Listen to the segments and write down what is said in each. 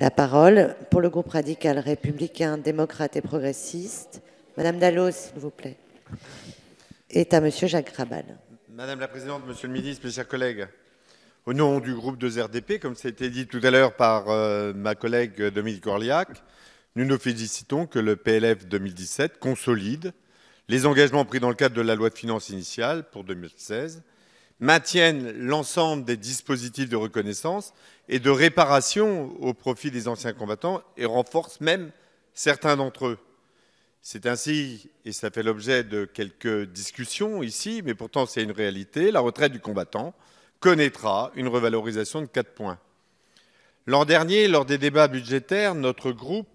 la parole pour le groupe radical républicain, démocrate et progressiste. Madame Dallos, s'il vous plaît. Et à Monsieur Jacques Rabal. Madame la Présidente, Monsieur le Ministre, mes chers collègues, au nom du groupe 2RDP, comme ça a été dit tout à l'heure par euh, ma collègue Dominique Orliac, nous nous félicitons que le PLF 2017 consolide les engagements pris dans le cadre de la loi de finances initiale pour 2016 maintiennent l'ensemble des dispositifs de reconnaissance et de réparation au profit des anciens combattants et renforcent même certains d'entre eux. C'est ainsi, et ça fait l'objet de quelques discussions ici, mais pourtant c'est une réalité, la retraite du combattant connaîtra une revalorisation de 4 points. L'an dernier, lors des débats budgétaires, notre groupe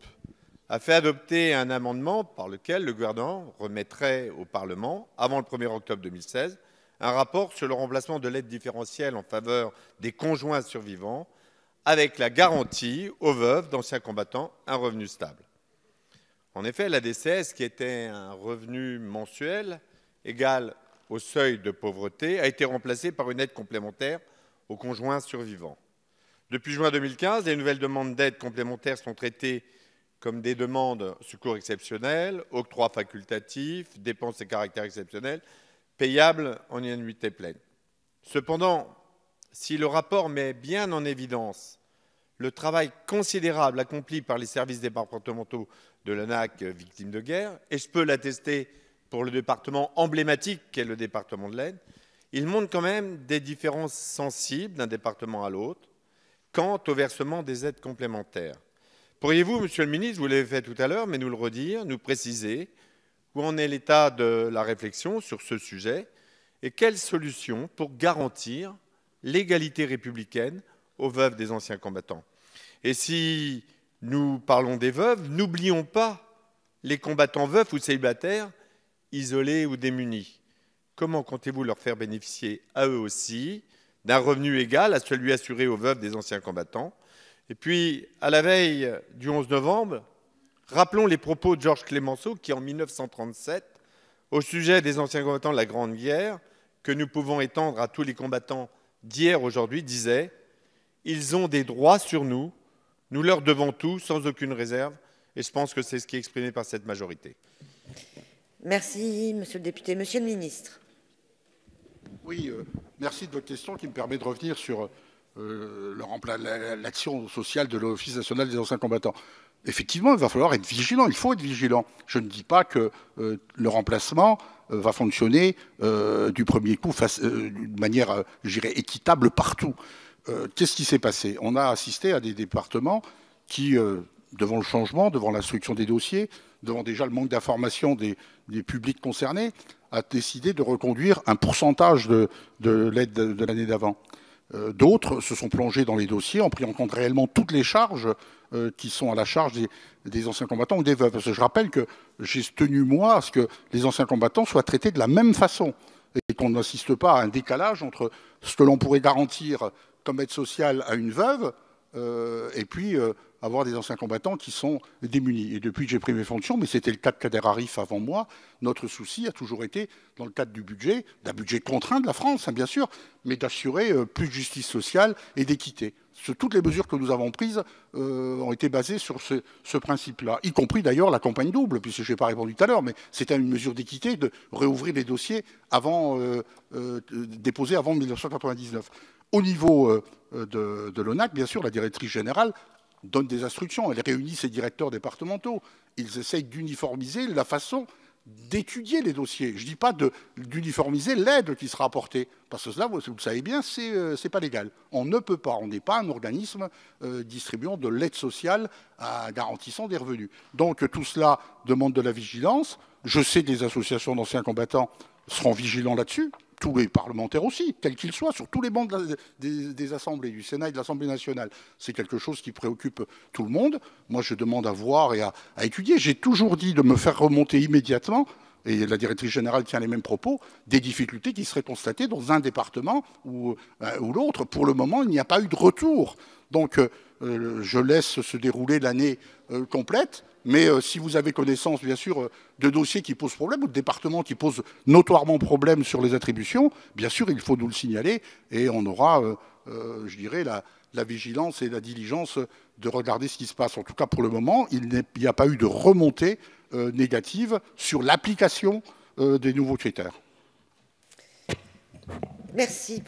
a fait adopter un amendement par lequel le gouvernement remettrait au Parlement, avant le 1er octobre 2016, un rapport sur le remplacement de l'aide différentielle en faveur des conjoints survivants avec la garantie aux veuves d'anciens combattants un revenu stable. En effet, la DCS, qui était un revenu mensuel égal au seuil de pauvreté, a été remplacée par une aide complémentaire aux conjoints survivants. Depuis juin 2015, les nouvelles demandes d'aide complémentaire sont traitées comme des demandes secours exceptionnels, octroi facultatif, dépenses et caractères exceptionnels, payable en annuité pleine. Cependant, si le rapport met bien en évidence le travail considérable accompli par les services départementaux de l'ANAC euh, victime de guerre, et je peux l'attester pour le département emblématique qu'est le département de l'Aisne, il montre quand même des différences sensibles d'un département à l'autre quant au versement des aides complémentaires. Pourriez-vous, Monsieur le Ministre, vous l'avez fait tout à l'heure, mais nous le redire, nous préciser où en est l'état de la réflexion sur ce sujet et quelles solutions pour garantir l'égalité républicaine aux veuves des anciens combattants Et si nous parlons des veuves, n'oublions pas les combattants veufs ou célibataires, isolés ou démunis. Comment comptez-vous leur faire bénéficier à eux aussi d'un revenu égal à celui assuré aux veuves des anciens combattants Et puis, à la veille du 11 novembre, Rappelons les propos de Georges Clémenceau qui, en 1937, au sujet des anciens combattants de la Grande Guerre, que nous pouvons étendre à tous les combattants d'hier aujourd'hui, disait Ils ont des droits sur nous, nous leur devons tout, sans aucune réserve, et je pense que c'est ce qui est exprimé par cette majorité. Merci, monsieur le député. Monsieur le ministre. Oui, euh, merci de votre question qui me permet de revenir sur euh, l'action sociale de l'Office national des anciens combattants effectivement, il va falloir être vigilant, il faut être vigilant. Je ne dis pas que euh, le remplacement euh, va fonctionner euh, du premier coup d'une manière, j'irai, équitable partout. Qu'est-ce qui s'est passé On a assisté à des départements qui, devant le changement, devant l'instruction des dossiers, devant déjà le manque d'information des, publics concernés, ont décidé de reconduire un pourcentage de, l'aide de l'année d'avant. Euh, d'autres se sont plongés dans les dossiers en pris en compte réellement toutes les charges euh, qui sont à la charge des, anciens combattants ou des veuves. je rappelle que j'ai tenu, moi, à ce que les anciens combattants soient traités de la même façon et qu'on n'assiste pas à un décalage entre ce que l'on pourrait garantir comme aide sociale à une veuve euh, et puis euh, avoir des anciens combattants qui sont démunis. Et depuis que j'ai pris mes fonctions, mais c'était le cas de Kader Arif avant moi, notre souci a toujours été, dans le cadre du budget, d'un budget contraint de la France, hein, bien sûr, mais d'assurer euh, plus de justice sociale et d'équité. Toutes les mesures que nous avons prises ont été basées sur ce, principe-là, y compris d'ailleurs la campagne double, puisque je n'ai pas répondu tout à l'heure, mais c'était une mesure d'équité de réouvrir les dossiers avant, déposés avant 1999. Au niveau euh, euh, de, l'ONAC, bien sûr, la directrice générale donne des instructions, elle réunit ses directeurs départementaux, ils essayent d'uniformiser la façon d'étudier les dossiers. Je ne dis pas d'uniformiser l'aide qui sera apportée, parce que cela, vous, le savez bien, ce n'est euh, pas légal. On ne peut pas, on n'est pas un organisme distribuant de l'aide sociale à, garantissant des revenus. Donc tout cela demande de la vigilance. Je sais que les associations d'anciens combattants seront vigilants là-dessus, tous les parlementaires aussi, quels qu'ils soient, sur tous les bancs des, assemblées, du Sénat et de l'Assemblée nationale. C'est quelque chose qui préoccupe tout le monde. Moi, je demande à voir et à, étudier. J'ai toujours dit de me faire remonter immédiatement, et la directrice générale tient les mêmes propos, des difficultés qui seraient constatées dans un département ou, euh, l'autre. Pour le moment, il n'y a pas eu de retour. Donc, euh, euh, je laisse se dérouler l'année euh, complète. Mais euh, si vous avez connaissance, bien sûr, de dossiers qui posent problème ou de départements qui posent notoirement problème sur les attributions, bien sûr, il faut nous le signaler et on aura, je dirais, la, vigilance et la diligence de regarder ce qui se passe. En tout cas, pour le moment, il n'y a pas eu de remontée négative sur l'application des nouveaux critères. Merci.